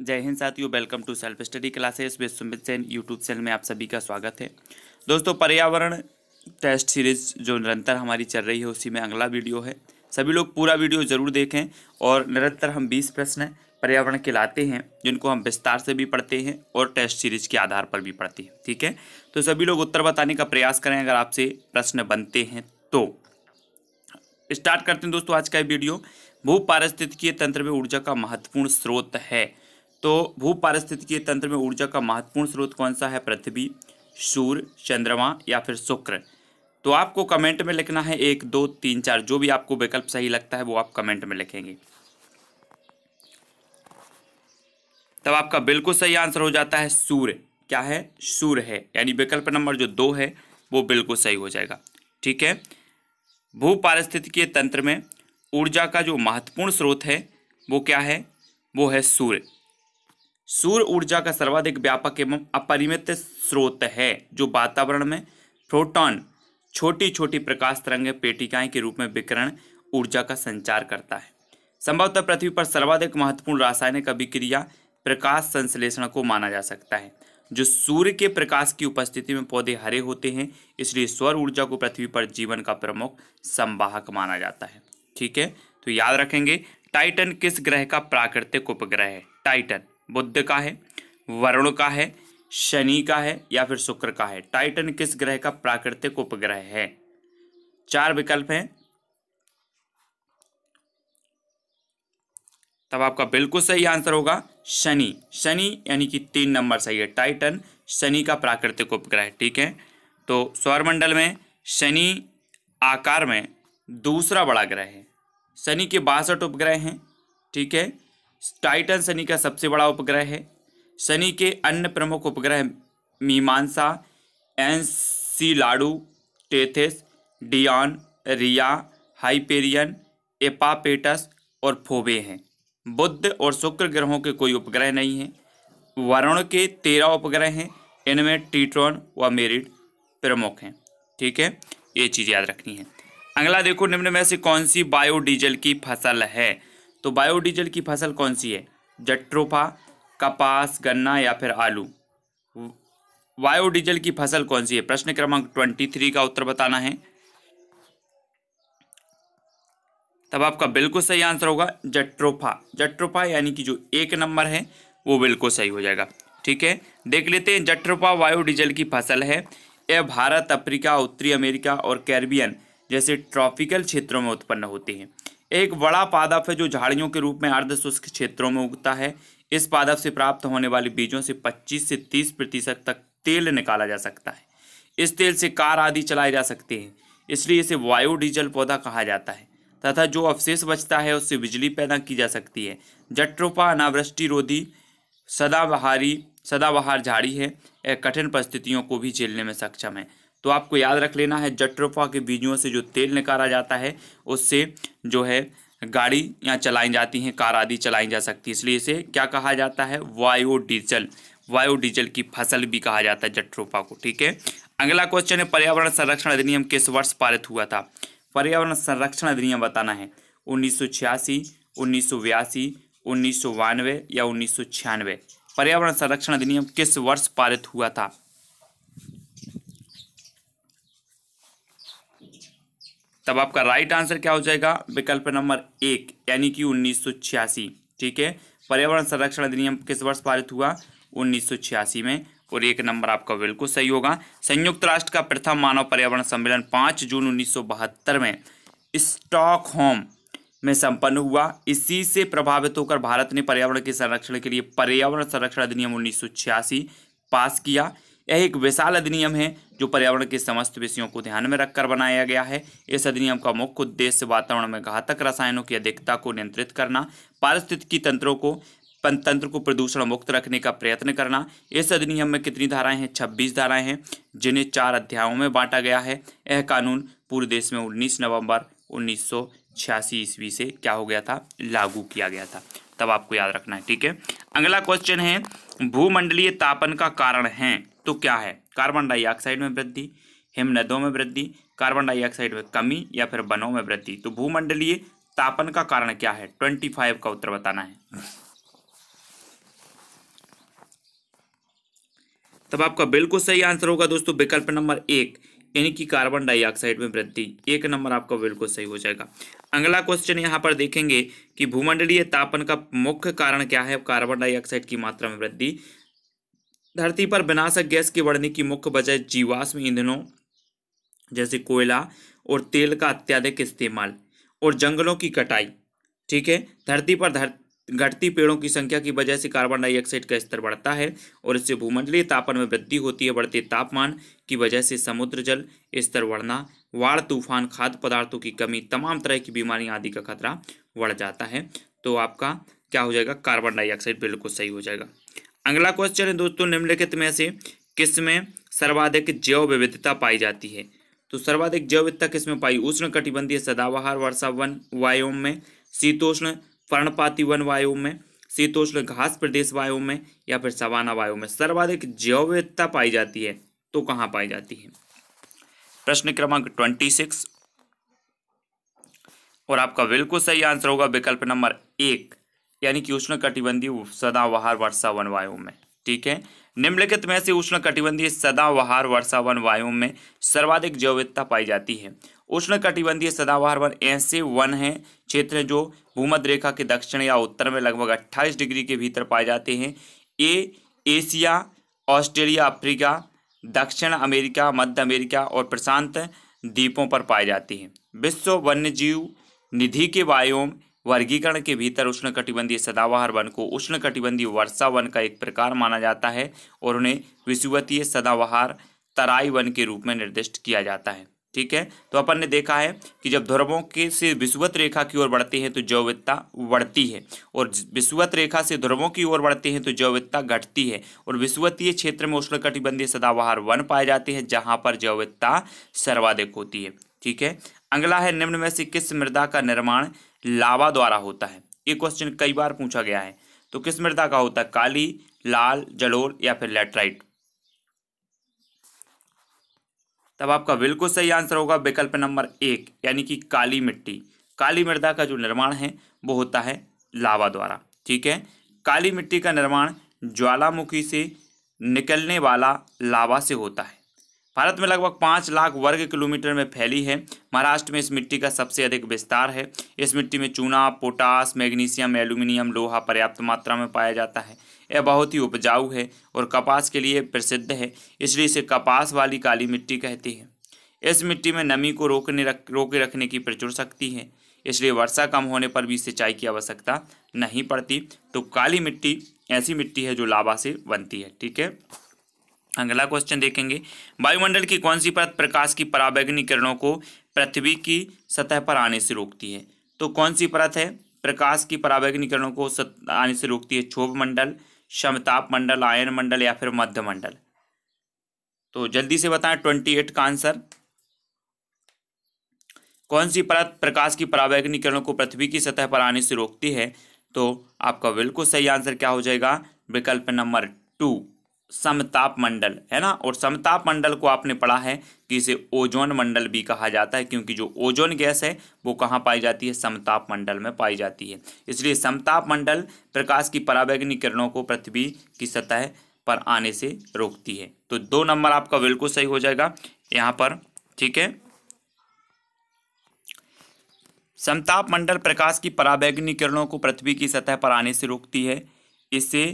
जय हिंद साथियों welcome to self study classes with Sumit Sen YouTube channel में आप सभी का स्वागत है दोस्तों पर्यावरण टेस्ट सीरीज जो निरंतर हमारी चल रही है उसी में अगला वीडियो है सभी लोग पूरा वीडियो ज़रूर देखें और निरंतर हम बीस प्रश्न पर्यावरण के लाते हैं जिनको हम विस्तार से भी पढ़ते हैं और टेस्ट सीरीज के आधार पर भी पढ़ते हैं ठीक है तो सभी लोग उत्तर बताने का प्रयास करें अगर आपसे प्रश्न बनते हैं तो स्टार्ट करते हैं दोस्तों आज का वीडियो भू पारिस्थितिकीय तंत्र में ऊर्जा का महत्वपूर्ण स्रोत है तो भू पारिस्थितिकीय तंत्र में ऊर्जा का महत्वपूर्ण स्रोत कौन सा है पृथ्वी सूर्य चंद्रमा या फिर शुक्र तो आपको कमेंट में लिखना है एक दो तीन चार जो भी आपको विकल्प सही लगता है वो आप कमेंट में लिखेंगे तब आपका बिल्कुल सही आंसर हो जाता है सूर्य क्या है सूर्य है यानी विकल्प नंबर जो दो है वो बिल्कुल सही हो जाएगा ठीक है भू पारिस्थितिकीय तंत्र में ऊर्जा का जो महत्वपूर्ण स्रोत है वो क्या है वो है सूर्य सूर्य ऊर्जा का सर्वाधिक व्यापक एवं अपरिमित स्रोत है जो वातावरण में प्रोटॉन छोटी छोटी प्रकाश तरंग पेटिकाएं के रूप में विकरण ऊर्जा का संचार करता है संभवतः पृथ्वी पर सर्वाधिक महत्वपूर्ण रासायनिक अभिक्रिया प्रकाश संश्लेषण को माना जा सकता है जो सूर्य के प्रकाश की उपस्थिति में पौधे हरे होते हैं इसलिए स्वर ऊर्जा को पृथ्वी पर जीवन का प्रमुख संवाहक माना जाता है ठीक है तो याद रखेंगे टाइटन किस ग्रह का प्राकृतिक उपग्रह है टाइटन बुद्ध का है वरुण का है शनि का है या फिर शुक्र का है टाइटन किस ग्रह का प्राकृतिक उपग्रह है चार विकल्प हैं तब आपका बिल्कुल सही आंसर होगा शनि शनि यानी कि तीन नंबर सही है टाइटन शनि का प्राकृतिक उपग्रह ठीक है तो सौरमंडल में शनि आकार में दूसरा बड़ा ग्रह है शनि के बासठ उपग्रह हैं ठीक है टाइटन शनि का सबसे बड़ा उपग्रह है शनि के अन्य प्रमुख उपग्रह मीमांसा एनसीलाडू टेथेस डियान रिया हाइपेरियन एपापेटस और फोबे हैं बुद्ध और शुक्र ग्रहों के कोई उपग्रह नहीं हैं वरुण के तेरह उपग्रह हैं इनमें टीट्रॉन व मेरिड प्रमुख हैं ठीक है ये चीज़ याद रखनी है अगला देखो निम्न में से कौन सी बायोडीजल की फसल है तो बायोडीजल की फसल कौन सी है जट्रोफा कपास गन्ना या फिर आलू बायोडीजल की फसल कौन सी है प्रश्न क्रमांक ट्वेंटी थ्री का उत्तर बताना है तब आपका बिल्कुल सही आंसर होगा जट्रोफा जट्रोफा यानी कि जो एक नंबर है वो बिल्कुल सही हो जाएगा ठीक है देख लेते हैं जट्रोफा बायोडीजल की फसल है यह भारत अफ्रीका उत्तरी अमेरिका और कैरिबियन जैसे ट्रॉपिकल क्षेत्रों में उत्पन्न होती हैं एक बड़ा पादप है जो झाड़ियों के रूप में अर्ध शुष्क क्षेत्रों में उगता है इस पादप से प्राप्त होने वाले बीजों से 25 से 30 प्रतिशत तक तेल निकाला जा सकता है इस तेल से कार आदि चलाई जा सकती है इसलिए इसे वायोडीजल पौधा कहा जाता है तथा जो अवशेष बचता है उससे बिजली पैदा की जा सकती है जट्रोपा रोधी सदाबहारी सदाबहार झाड़ी है कठिन परिस्थितियों को भी झेलने में सक्षम है तो आपको याद रख लेना है जट्रोफा के बीजों से जो तेल निकाला जाता है उससे जो है गाड़ी यहाँ चलाई जाती हैं कार आदि चलाई जा सकती है इसलिए इसे क्या कहा जाता है वायो वायो वायोडीजल की फसल भी कहा जाता है जट्रोफा को ठीक है अगला क्वेश्चन है पर्यावरण संरक्षण अधिनियम किस वर्ष पारित हुआ था पर्यावरण संरक्षण अधिनियम बताना है उन्नीस सौ छियासी उन्नीस सौ बयासी उन्नीस सौ बानवे या उन्नीस सौ छियानवे पर्यावरण संरक्षण अधिनियम किस वर्ष पारित हुआ था तब आपका राइट आंसर क्या हो जाएगा विकल्प नंबर एक यानी कि उन्नीस ठीक है पर्यावरण संरक्षण अधिनियम किस वर्ष पारित हुआ उन्नीस में और एक नंबर आपका बिल्कुल सही होगा संयुक्त राष्ट्र का प्रथम मानव पर्यावरण सम्मेलन पाँच जून बहत्तर में स्टॉकहोम में संपन्न हुआ इसी से प्रभावित होकर भारत ने पर्यावरण के संरक्षण के लिए पर्यावरण संरक्षण अधिनियम उन्नीस पास किया यह एक विशाल अधिनियम है जो पर्यावरण के समस्त विषयों को ध्यान में रखकर बनाया गया है इस अधिनियम का मुख्य उद्देश्य वातावरण में घातक रसायनों की अधिकता को नियंत्रित करना पारिस्थितिकी तंत्रों को तंत्र को प्रदूषण मुक्त रखने का प्रयत्न करना इस अधिनियम में कितनी धाराएं हैं छब्बीस धाराएं हैं जिन्हें चार अध्यायों में बांटा गया है यह कानून पूरे देश में उन्नीस नवम्बर उन्नीस ईस्वी से क्या हो गया था लागू किया गया था तब आपको याद रखना है ठीक है अगला क्वेश्चन है भूमंडलीय तापन का कारण है तो क्या है कार्बन डाइऑक्साइड में वृद्धि हिमनदों में वृद्धि कार्बन डाइऑक्साइड में कमी या फिर वनों में वृद्धि तो भूमंडलीय तापन का कारण क्या है ट्वेंटी फाइव का उत्तर बताना है तब आपका बिल्कुल सही आंसर होगा दोस्तों विकल्प नंबर एक यानी कि कार्बन डाइऑक्साइड में वृद्धि एक नंबर आपका बिल्कुल सही हो जाएगा अगला क्वेश्चन यहाँ पर देखेंगे कि भूमंडलीय तापन का मुख्य कारण क्या है कार्बन डाइऑक्साइड की मात्रा में वृद्धि धरती पर विनाशक गैस के बढ़ने की मुख्य वजह जीवाश्म ईंधनों जैसे कोयला और तेल का अत्याधिक इस्तेमाल और जंगलों की कटाई ठीक है धरती पर धर, घटती पेड़ों की संख्या की वजह से कार्बन डाइऑक्साइड का स्तर बढ़ता है और इससे भूमंडलीय तापन में वृद्धि होती है बढ़ते तापमान की वजह से समुद्र जल स्तर बढ़ना वाड़ तूफान खाद्य पदार्थों की कमी तमाम तरह की बीमारियां आदि का खतरा बढ़ जाता है तो आपका क्या हो जाएगा कार्बन डाइऑक्साइड बिल्कुल सही हो जाएगा अगला क्वेश्चन है दोस्तों निम्नलिखित में से किस में सर्वाधिक जैव विविधता पाई जाती है तो सर्वाधिक जैव विविधता किसमें पाई उष्ण कटिबंधीय सदाबहार वर्षा वन वायोम में शीतोष्ण पर्णपाती वन वायु में शीतोष्ण घास प्रदेश वायु में या फिर सवाना वायु में सर्वाधिक जैव विविधता पाई जाती है तो कहाँ पाई जाती है प्रश्न क्रमांक ट्वेंटी सिक्स और आपका बिल्कुल सही आंसर होगा विकल्प नंबर एक यानी कि उष्ण कटिबंधी सदावहार वर्षा वन वायु में ठीक है निम्नलिखित में से उष्ण कटिबंधी सदावहार वर्षा वन वायु में सर्वाधिक जैविधता पाई जाती है उष्ण कटिबंधीय सदाबहार वन ऐसे वन हैं क्षेत्र जो भूमध्य रेखा के दक्षिण या उत्तर में लगभग 28 डिग्री के भीतर पाए जाते हैं ये एशिया ऑस्ट्रेलिया अफ्रीका दक्षिण अमेरिका मध्य अमेरिका और प्रशांत द्वीपों पर पाए जाते हैं विश्व वन्यजीव निधि के वायोम वर्गीकरण के भीतर उष्ण कटिबंधीय सदाबहार वन को उष्ण कटिबंधीय वर्षा वन का एक प्रकार माना जाता है और उन्हें विश्ववतीय सदाबहार तराई वन के रूप में निर्दिष्ट किया जाता है ठीक है तो अपन ने देखा है कि जब ध्रुवों के से विषुवत रेखा की ओर बढ़ते हैं तो जैविकता बढ़ती है और विषुवत रेखा से ध्रुवों की ओर बढ़ते हैं तो जैविकता घटती है और विषुवतीय क्षेत्र में कटिबंधीय सदाबहार वन पाए जाते हैं जहां पर जैविकता सर्वाधिक होती है ठीक है अगला है निम्न में से किस मृदा का निर्माण लावा द्वारा होता है ये क्वेश्चन कई बार पूछा गया है तो किस मृदा का होता है काली लाल जलोर या फिर लेटराइट तब आपका बिल्कुल सही आंसर होगा विकल्प नंबर एक यानी कि काली मिट्टी काली मृदा का जो निर्माण है वो होता है लावा द्वारा ठीक है काली मिट्टी का निर्माण ज्वालामुखी से निकलने वाला लावा से होता है भारत में लगभग पाँच लाख वर्ग किलोमीटर में फैली है महाराष्ट्र में इस मिट्टी का सबसे अधिक विस्तार है इस मिट्टी में चूना पोटास मैग्नीशियम एल्यूमिनियम लोहा पर्याप्त मात्रा में पाया जाता है यह बहुत ही उपजाऊ है और कपास के लिए प्रसिद्ध है इसलिए इसे कपास वाली काली मिट्टी कहती है इस मिट्टी में नमी को रोकने रख रोके रखने की प्रचुर शक्ति है इसलिए वर्षा कम होने पर भी सिंचाई की आवश्यकता नहीं पड़ती तो काली मिट्टी ऐसी मिट्टी है जो लावा से बनती है ठीक है अगला क्वेश्चन देखेंगे वायुमंडल की कौन सी परत प्रकाश की पराबैगनी किरणों को पृथ्वी की सतह पर आने से रोकती है तो कौन सी परत है प्रकाश की पराबैगनी किरणों को आने से रोकती है क्षोभ मंडल क्षमताप मंडल आयन मंडल या फिर मध्य मंडल तो जल्दी से बताएं ट्वेंटी एट का आंसर कौन सी परत प्रकाश की परावैग्नि किरणों को पृथ्वी की सतह पर आने से रोकती है तो आपका बिल्कुल सही आंसर क्या हो जाएगा विकल्प नंबर टू समताप मंडल है ना और समताप मंडल को आपने पढ़ा है कि इसे ओजोन मंडल भी कहा जाता है क्योंकि जो ओजोन गैस है वो कहाँ पाई जाती है समताप मंडल में पाई जाती है इसलिए समताप मंडल प्रकाश की पराबैग्नि किरणों को पृथ्वी की सतह पर आने से रोकती है तो दो नंबर आपका बिल्कुल सही हो जाएगा यहाँ पर ठीक है समताप मंडल प्रकाश की पराबैग्नि किरणों को पृथ्वी की सतह पर आने से रोकती है इससे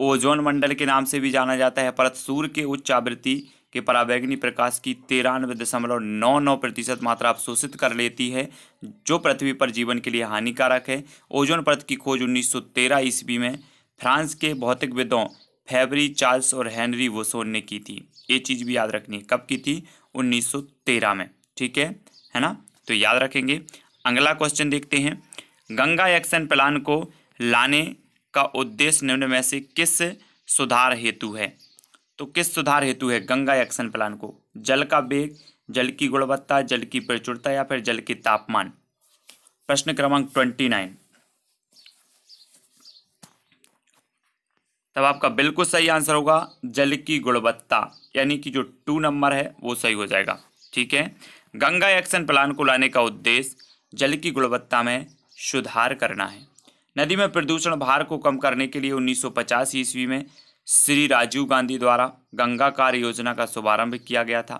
ओजोन मंडल के नाम से भी जाना जाता है परत सूर्य के उच्च आवृत्ति के पराबैंगनी प्रकाश की तिरानवे दशमलव नौ नौ प्रतिशत मात्रा अवशोषित कर लेती है जो पृथ्वी पर जीवन के लिए हानिकारक है ओजोन परत की खोज 1913 ईस्वी में फ्रांस के भौतिक विदों फेबरी चार्ल्स और हेनरी वोसोन ने की थी ये चीज़ भी याद रखनी है कब की थी 1913 में ठीक है है ना तो याद रखेंगे अगला क्वेश्चन देखते हैं गंगा एक्शन प्लान को लाने का उद्देश्य निम्न में से किस सुधार हेतु है तो किस सुधार हेतु है गंगा एक्शन प्लान को जल का वेग जल की गुणवत्ता जल की प्रचुरता या फिर जल के तापमान प्रश्न क्रमांक ट्वेंटी नाइन तब आपका बिल्कुल सही आंसर होगा जल की गुणवत्ता यानी कि जो टू नंबर है वो सही हो जाएगा ठीक है गंगा एक्शन प्लान को लाने का उद्देश्य जल की गुणवत्ता में सुधार करना है नदी में प्रदूषण भार को कम करने के लिए 1950 ईस्वी में श्री राजीव गांधी द्वारा गंगा कार्य योजना का शुभारंभ किया गया था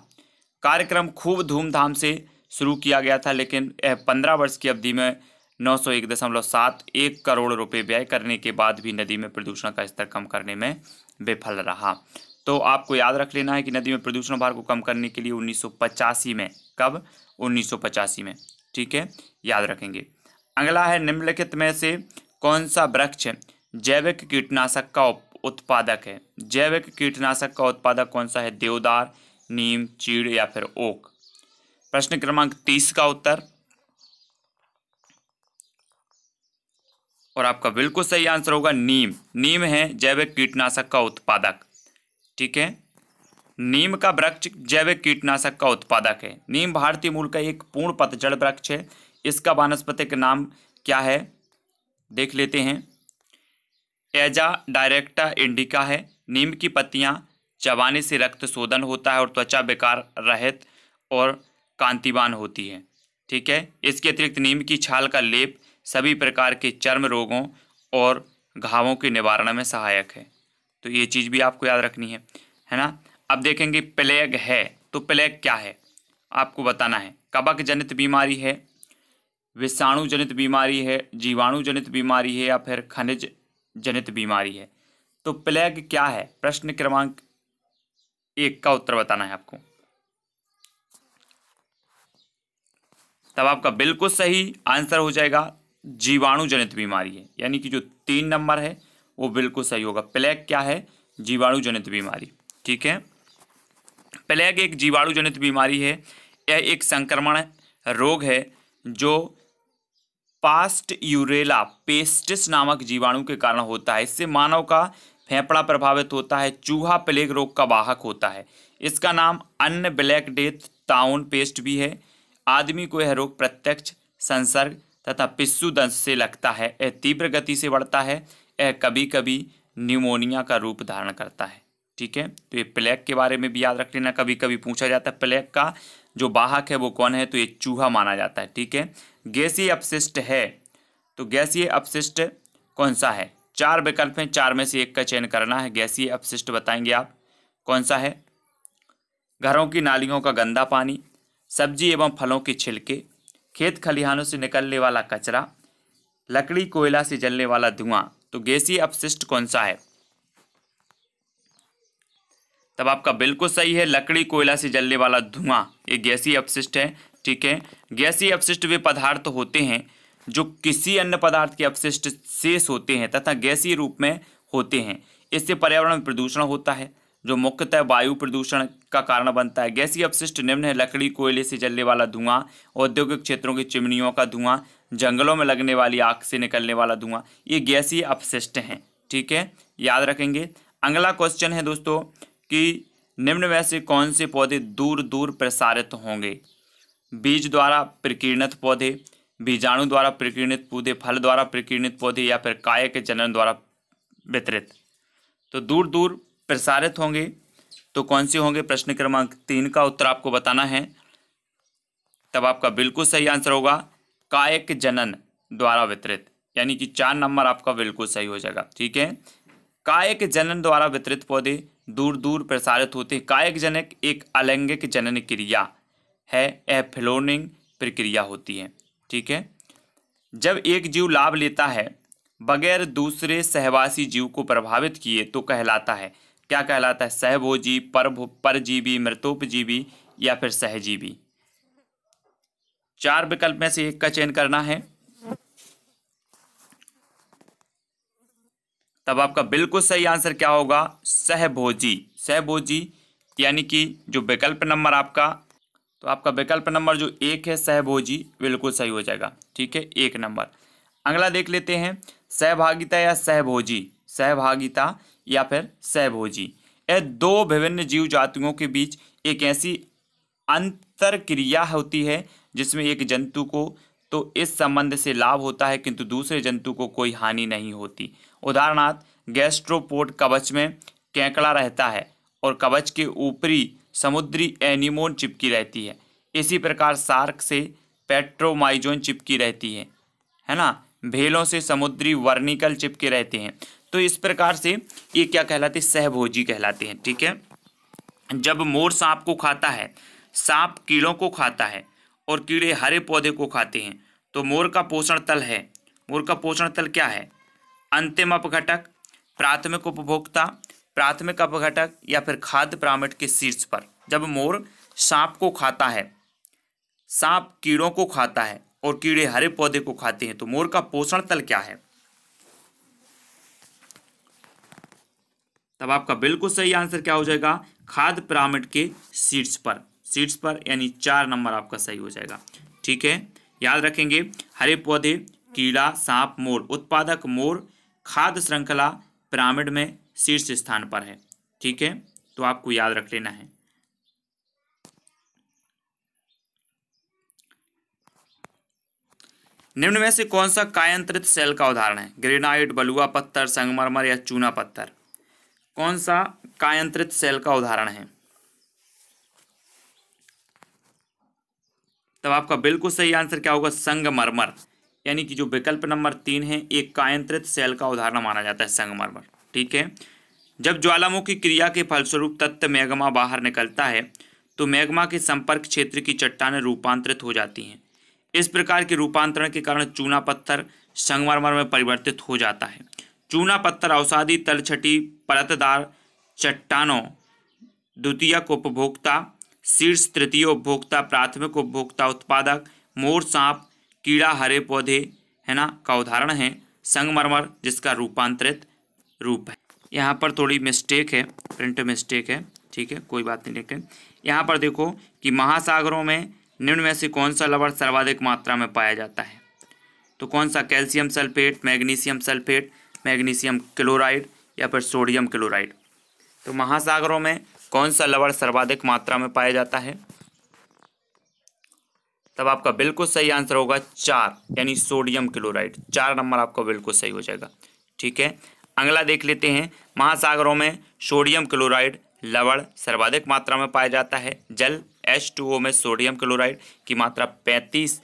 कार्यक्रम खूब धूमधाम से शुरू किया गया था लेकिन यह पंद्रह वर्ष की अवधि में नौ सौ एक दशमलव सात एक करोड़ रुपए व्यय करने के बाद भी नदी में प्रदूषण का स्तर कम करने में विफल रहा तो आपको याद रख लेना है कि नदी में प्रदूषण भार को कम करने के लिए उन्नीस में कब उन्नीस में ठीक है याद रखेंगे अगला है निम्नलिखित में से कौन सा वृक्ष जैविक कीटनाशक का उत्पादक है जैविक कीटनाशक का उत्पादक कौन सा है देवदार नीम चीड़ या फिर ओक प्रश्न क्रमांक तीस का उत्तर और आपका बिल्कुल सही आंसर होगा नीम नीम है जैविक कीटनाशक का उत्पादक ठीक है नीम का वृक्ष जैविक कीटनाशक का उत्पादक है नीम भारतीय मूल का एक पूर्ण पतझड़ वृक्ष है इसका वानस्पतिक नाम क्या है देख लेते हैं एजा डायरेक्टा इंडिका है नीम की पत्तियाँ चबाने से रक्त शोधन होता है और त्वचा बेकार रहित और कांतिवान होती है ठीक है इसके अतिरिक्त नीम की छाल का लेप सभी प्रकार के चर्म रोगों और घावों के निवारण में सहायक है तो ये चीज़ भी आपको याद रखनी है है ना अब देखेंगे प्लेग है तो प्लेग क्या है आपको बताना है कबक जनित बीमारी है विषाणु जनित बीमारी है जीवाणु जनित बीमारी है या फिर खनिज जनित बीमारी है तो प्लेग क्या है प्रश्न क्रमांक एक का उत्तर बताना है आपको तब आपका बिल्कुल सही आंसर हो जाएगा जीवाणु जनित बीमारी है यानी कि जो तीन नंबर है वो बिल्कुल सही होगा प्लेग क्या है जीवाणु जनित बीमारी ठीक है प्लेग एक जीवाणु जनित बीमारी है यह एक संक्रमण रोग है जो पास्ट यूरेला पेस्टिस नामक जीवाणु के कारण होता है इससे मानव का फेफड़ा प्रभावित होता है चूहा प्लेग रोग का वाहक होता है इसका नाम अन्य ब्लैक डेथ टाउन पेस्ट भी है आदमी को यह रोग प्रत्यक्ष संसर्ग तथा पिस्सू दंश से लगता है यह तीव्र गति से बढ़ता है यह कभी कभी न्यूमोनिया का रूप धारण करता है ठीक है तो ये प्लेग के बारे में भी याद रख लेना कभी कभी पूछा जाता है प्लेग का जो बाहक है वो कौन है तो ये चूहा माना जाता है ठीक है गैसीय अपशिष्ट है तो गैसीय अपशिष्ट कौन सा है चार विकल्प हैं चार में से एक का चयन करना है गैसीय अपशिष्ट बताएंगे आप कौन सा है घरों की नालियों का गंदा पानी सब्जी एवं फलों के छिलके खेत खलिहानों से निकलने वाला कचरा लकड़ी कोयला से जलने वाला धुआं तो गैसीय अपशिष्ट कौन सा है तब आपका बिल्कुल सही है लकड़ी कोयला से जलने वाला धुआं ये गैसीय अपशिष्ट है ठीक है गैसीय अपशिष्ट वे पदार्थ तो होते हैं जो किसी अन्य पदार्थ के अपशिष्ट शेष होते हैं तथा गैसीय रूप में होते हैं इससे पर्यावरण में प्रदूषण होता है जो मुख्यतः वायु प्रदूषण का कारण बनता है गैसीय अपशिष्ट निम्न है लकड़ी कोयले से जलने वाला धुआं औद्योगिक क्षेत्रों की चिमनियों का धुआं जंगलों में लगने वाली आग से निकलने वाला धुआं ये गैसीय अपशिष्ट हैं ठीक है याद रखेंगे अगला क्वेश्चन है दोस्तों कि निम्न में से कौन से पौधे दूर दूर प्रसारित होंगे बीज द्वारा प्रकीर्णित पौधे बीजाणु द्वारा प्रकीर्णित पौधे फल द्वारा प्रकीर्णित पौधे या फिर काय के जनन द्वारा वितरित तो दूर दूर प्रसारित होंगे तो कौन से होंगे प्रश्न क्रमांक तीन का उत्तर आपको बताना है तब आपका बिल्कुल सही आंसर होगा कायक जनन द्वारा वितरित यानी कि चार नंबर आपका बिल्कुल सही हो जाएगा ठीक है कायक जनन द्वारा वितरित पौधे दूर दूर प्रसारित होते हैं कायक जनक एक अलैंगिक जनन क्रिया है यह फ्लोनिंग प्रक्रिया होती है ठीक है जब एक जीव लाभ लेता है बगैर दूसरे सहवासी जीव को प्रभावित किए तो कहलाता है क्या कहलाता है सहभोजी पर परजीवी मृतोपजीवी या फिर सहजीवी चार विकल्प में से एक का चयन करना है तब आपका बिल्कुल सही आंसर क्या होगा सहभोजी सहभोजी यानी कि जो विकल्प नंबर आपका तो आपका विकल्प नंबर जो एक है सहभोजी बिल्कुल सही हो जाएगा ठीक है एक नंबर अगला देख लेते हैं सहभागिता या सहभोजी सहभागिता या फिर सहभोजी यह दो विभिन्न जीव जातियों के बीच एक ऐसी अंतर क्रिया होती है जिसमें एक जंतु को तो इस संबंध से लाभ होता है किंतु दूसरे जंतु को कोई हानि नहीं होती उदाहरणार्थ गैस्ट्रोपोड कवच में केंकड़ा रहता है और कवच के ऊपरी समुद्री एनिमोन चिपकी रहती है इसी प्रकार सार्क से पेट्रोमाइजोन चिपकी रहती है है ना भेलों से समुद्री वर्निकल चिपके रहते हैं तो इस प्रकार से ये क्या कहलाते सहभोजी कहलाते हैं ठीक है जब मोर सांप को खाता है सांप कीड़ों को खाता है और कीड़े हरे पौधे को खाते हैं तो मोर का पोषण तल है मोर का पोषण तल क्या है अंतिम अपघटक प्राथमिक उपभोक्ता प्राथमिक अपघटक या फिर खाद्य पिरामिड के शीर्ष पर जब मोर सांप को खाता है सांप कीड़ों को खाता है और कीड़े हरे पौधे को खाते हैं तो मोर का पोषण तल क्या है तब आपका बिल्कुल सही आंसर क्या हो जाएगा खाद्य पिरामिड के सीट्स पर सीट्स पर यानी चार नंबर आपका सही हो जाएगा ठीक है याद रखेंगे हरे पौधे कीड़ा सांप मोर उत्पादक मोर खाद्य श्रृंखला पिरामिड में शीर्ष स्थान पर है ठीक है तो आपको याद रख लेना है निम्न में से कौन सा कायंत्रित सेल का उदाहरण है ग्रेनाइट बलुआ पत्थर संगमरमर या चूना पत्थर कौन सा कायंत्रित सेल का उदाहरण है तब आपका बिल्कुल सही आंसर क्या होगा संगमरमर यानी कि जो विकल्प नंबर तीन है एक कायंत्रित सेल का उदाहरण माना जाता है संगमरमर ठीक है जब ज्वालामुखी क्रिया के फलस्वरूप तत्व मैग्मा बाहर निकलता है तो मैग्मा के संपर्क क्षेत्र की चट्टानें रूपांतरित हो जाती हैं इस प्रकार के रूपांतरण के कारण चूना पत्थर संगमरमर में परिवर्तित हो जाता है चूना पत्थर तल तलछटी परतदार चट्टानों द्वितीय उपभोक्ता शीर्ष तृतीय उपभोक्ता प्राथमिक उपभोक्ता उत्पादक मोर सांप कीड़ा हरे पौधे है ना का उदाहरण है संगमरमर जिसका रूपांतरित रूप है यहाँ पर थोड़ी मिस्टेक है प्रिंट मिस्टेक है ठीक है कोई बात नहीं लेकिन यहाँ पर देखो कि महासागरों में निम्न में से कौन सा लवण सर्वाधिक मात्रा में पाया जाता है तो कौन सा calcium sulphate magnesium sulphate magnesium chloride या फिर सोडियम क्लोराइड तो महासागरों में कौन सा लवण सर्वाधिक मात्रा में पाया जाता है तब आपका बिल्कुल सही आंसर होगा चार यानी सोडियम क्लोराइड चार नंबर आपका बिल्कुल सही हो जाएगा ठीक है अगला देख लेते हैं महासागरों में सोडियम क्लोराइड लवण सर्वाधिक मात्रा में पाया जाता है जल एच टू ओ में सोडियम क्लोराइड की मात्रा पैंतीस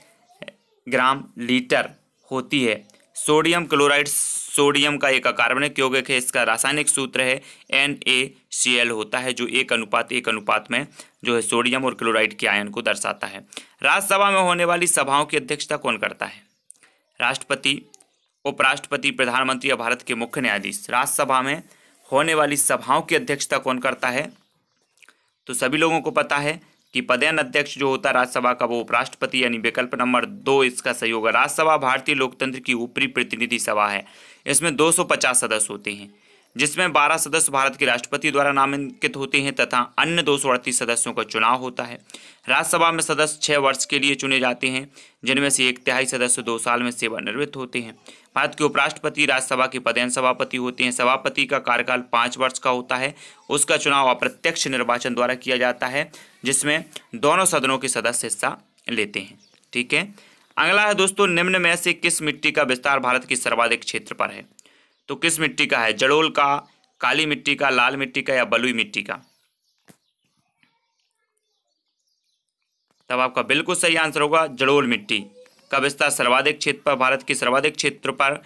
ग्राम लीटर होती है सोडियम क्लोराइड सोडियम का एक कार्बनिक यौगिक है इसका रासायनिक सूत्र है एन ए सी एल होता है जो एक अनुपात एक अनुपात में जो है सोडियम और क्लोराइड के आयन को दर्शाता है राज्यसभा में होने वाली सभाओं की अध्यक्षता कौन करता है राष्ट्रपति उपराष्ट्रपति प्रधानमंत्री या भारत के मुख्य न्यायाधीश राज्यसभा में होने वाली सभाओं की अध्यक्षता कौन करता है तो सभी लोगों को पता है कि पदेन अध्यक्ष जो होता है राज्यसभा का वो उपराष्ट्रपति यानी विकल्प नंबर दो इसका सहयोग है राज्यसभा भारतीय लोकतंत्र की ऊपरी प्रतिनिधि सभा है इसमें 250 सदस्य होते हैं जिसमें 12 सदस्य भारत के राष्ट्रपति द्वारा नामांकित होते हैं तथा अन्य दो सदस्यों का चुनाव होता है राज्यसभा में सदस्य छः वर्ष के लिए चुने जाते हैं जिनमें से एक तिहाई सदस्य दो साल में सेवानिवृत्त होते हैं भारत के उपराष्ट्रपति राज्यसभा के पदेन सभापति होते हैं सभापति का कार्यकाल पाँच वर्ष का होता है उसका चुनाव अप्रत्यक्ष निर्वाचन द्वारा किया जाता है जिसमें दोनों सदनों के सदस्य हिस्सा लेते हैं ठीक है अगला है दोस्तों निम्न में से किस मिट्टी का विस्तार भारत की सर्वाधिक क्षेत्र पर है तो किस मिट्टी का है जड़ोल का काली मिट्टी का लाल मिट्टी का या बलुई मिट्टी का तब आपका बिल्कुल सही आंसर होगा जड़ोल मिट्टी का विस्तार सर्वाधिक क्षेत्र पर भारत की सर्वाधिक क्षेत्र पर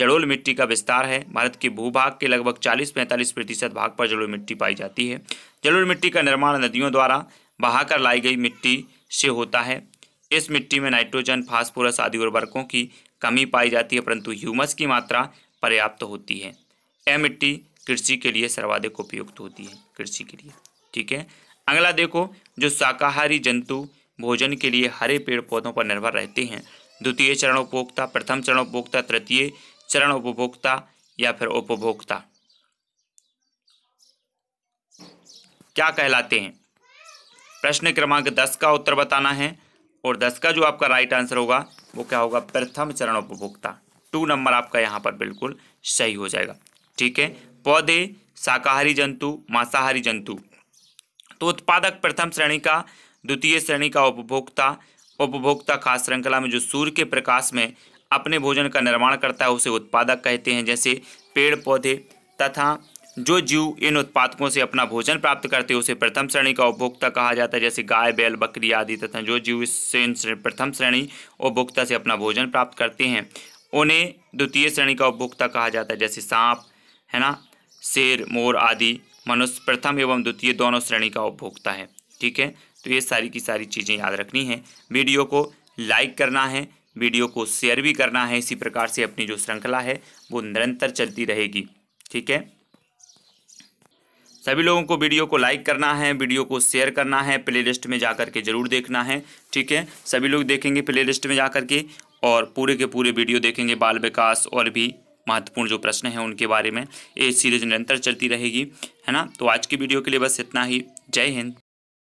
जड़ोल मिट्टी का विस्तार है भारत के भूभाग के लगभग 40-45 प्रतिशत भाग पर जड़ोल मिट्टी पाई जाती है जड़ोल मिट्टी का निर्माण नदियों द्वारा बहाकर लाई गई मिट्टी से होता है इस मिट्टी में नाइट्रोजन फास्फोरस आदि उर्वरकों की कमी पाई जाती है परंतु ह्यूमस की मात्रा पर्याप्त होती है यह मिट्टी कृषि के लिए सर्वाधिक उपयुक्त होती है कृषि के लिए ठीक है अगला देखो जो शाकाहारी जंतु भोजन के लिए हरे पेड़ पौधों पर निर्भर रहते हैं द्वितीय चरण उपभोक्ता प्रथम चरण उपभोक्ता तृतीय चरण उपभोक्ता या फिर उपभोक्ता क्या कहलाते हैं प्रश्न क्रमांक दस का उत्तर बताना है और दस का जो आपका राइट आंसर होगा वो क्या होगा प्रथम चरण उपभोक्ता टू नंबर आपका यहाँ पर बिल्कुल सही हो जाएगा ठीक है पौधे शाकाहारी जंतु मांसाहारी जंतु तो उत्पादक प्रथम श्रेणी का द्वितीय श्रेणी का उपभोक्ता उपभोक्ता खास श्रृंखला में जो सूर्य के प्रकाश में अपने भोजन का निर्माण करता है उसे उत्पादक कहते हैं जैसे पेड़ पौधे तथा जो जीव इन उत्पादकों से अपना भोजन प्राप्त करते हैं उसे प्रथम श्रेणी का उपभोक्ता कहा जाता है जैसे गाय बैल बकरी आदि तथा जो जीव इससे इन प्रथम श्रेणी उपभोक्ता से अपना भोजन प्राप्त करते हैं उन्हें द्वितीय श्रेणी का उपभोक्ता कहा जाता है जैसे सांप है ना शेर मोर आदि मनुष्य प्रथम एवं द्वितीय दोनों श्रेणी का उपभोक्ता है ठीक है तो ये सारी की सारी चीज़ें याद रखनी है वीडियो को लाइक करना है वीडियो को शेयर भी करना है इसी प्रकार से अपनी जो श्रृंखला है वो निरंतर चलती रहेगी ठीक है सभी लोगों को वीडियो को लाइक करना है वीडियो को शेयर करना है प्लेलिस्ट में जा कर के ज़रूर देखना है ठीक है सभी लोग देखेंगे प्लेलिस्ट में जा कर के और पूरे के पूरे वीडियो देखेंगे बाल विकास और भी महत्वपूर्ण जो प्रश्न हैं उनके बारे में ये सीरीज निरंतर चलती रहेगी है ना तो आज की वीडियो के लिए बस इतना ही जय हिंद